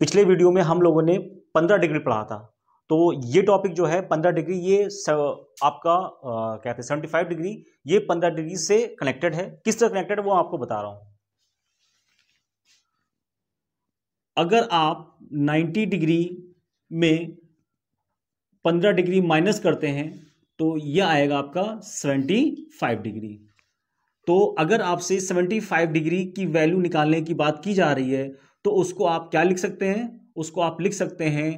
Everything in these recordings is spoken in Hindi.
पिछले वीडियो में हम लोगों ने पंद्रह डिग्री पढ़ा था तो ये टॉपिक जो है पंद्रह डिग्री ये आपका क्या कहते हैं सेवेंटी फाइव डिग्री ये पंद्रह डिग्री से कनेक्टेड है किस तरह कनेक्टेड है वो आपको बता रहा हूं अगर आप 90 डिग्री में 15 डिग्री माइनस करते हैं तो यह आएगा आपका 75 डिग्री तो अगर आपसे 75 डिग्री की वैल्यू निकालने की बात की जा रही है तो उसको आप क्या लिख सकते हैं उसको आप लिख सकते हैं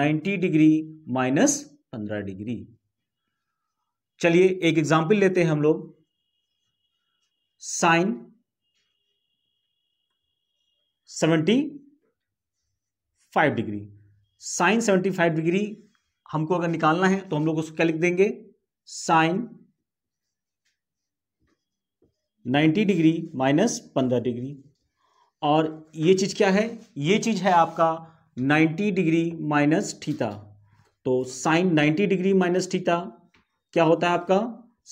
नाइन्टी डिग्री माइनस पंद्रह डिग्री चलिए एक एग्जाम्पल लेते हैं हम लोग sine seventy five degree sine seventy five degree हमको अगर निकालना है तो हम लोग उसको क्या लिख देंगे साइन नाइन्टी डिग्री माइनस पंद्रह डिग्री और ये चीज़ क्या है ये चीज़ है आपका 90 डिग्री माइनस थीटा तो साइन 90 डिग्री माइनस थीटा क्या होता है आपका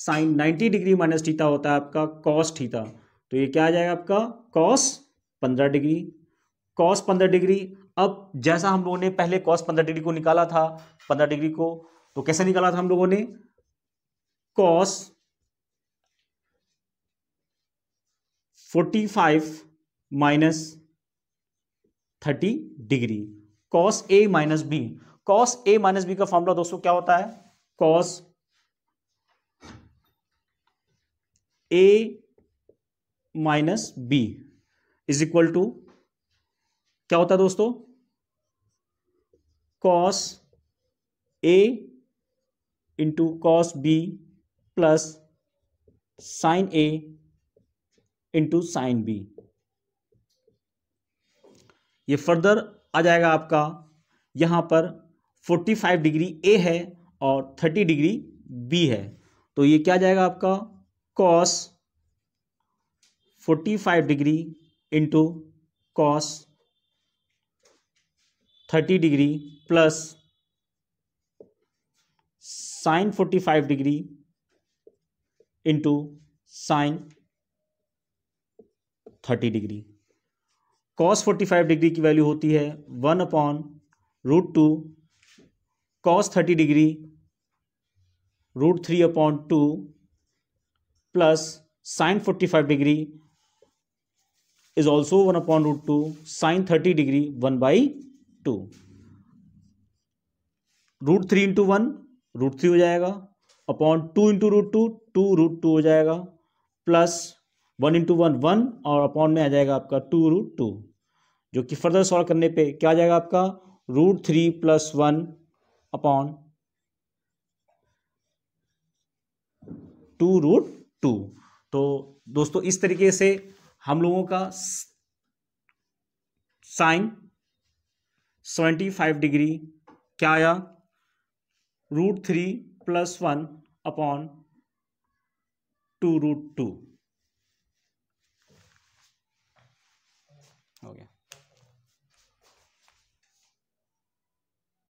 साइन 90 डिग्री माइनस थीटा होता है आपका कॉस थीटा तो ये क्या आ जाएगा आपका कॉस 15 डिग्री कॉस 15 डिग्री अब जैसा हम लोगों ने पहले कॉस 15 डिग्री को निकाला था 15 डिग्री को तो कैसे निकाला था हम लोगों ने cos 45 minus thirty degree cos A minus B cos A minus B का फॉर्मूला दोस्तों क्या होता है cos A minus B is equal to क्या होता है दोस्तों cos A into cos B plus sine A into sine B ये फर्दर आ जाएगा आपका यहाँ पर 45 डिग्री ए है और 30 डिग्री बी है तो ये क्या जाएगा आपका cos 45 degree into cos 30 degree plus sine 45 degree into sine 30 degree cos forty five degree की वैल्यू होती है one upon root two cos thirty degree root three upon two plus sine forty five degree is also one upon root two sine thirty degree one by two root three into one root three हो जाएगा upon two into root two two root two हो जाएगा plus one into one one और अपॉन में आ जाएगा आपका टू रूट टू जो कि फर्दर सॉल्व करने पे क्या आ जाएगा आपका root three plus one upon two root two तो दोस्तों इस तरीके से हम लोगों का साइन सेवेंटी फाइव डिग्री क्या आया root three plus one upon two root two हो गया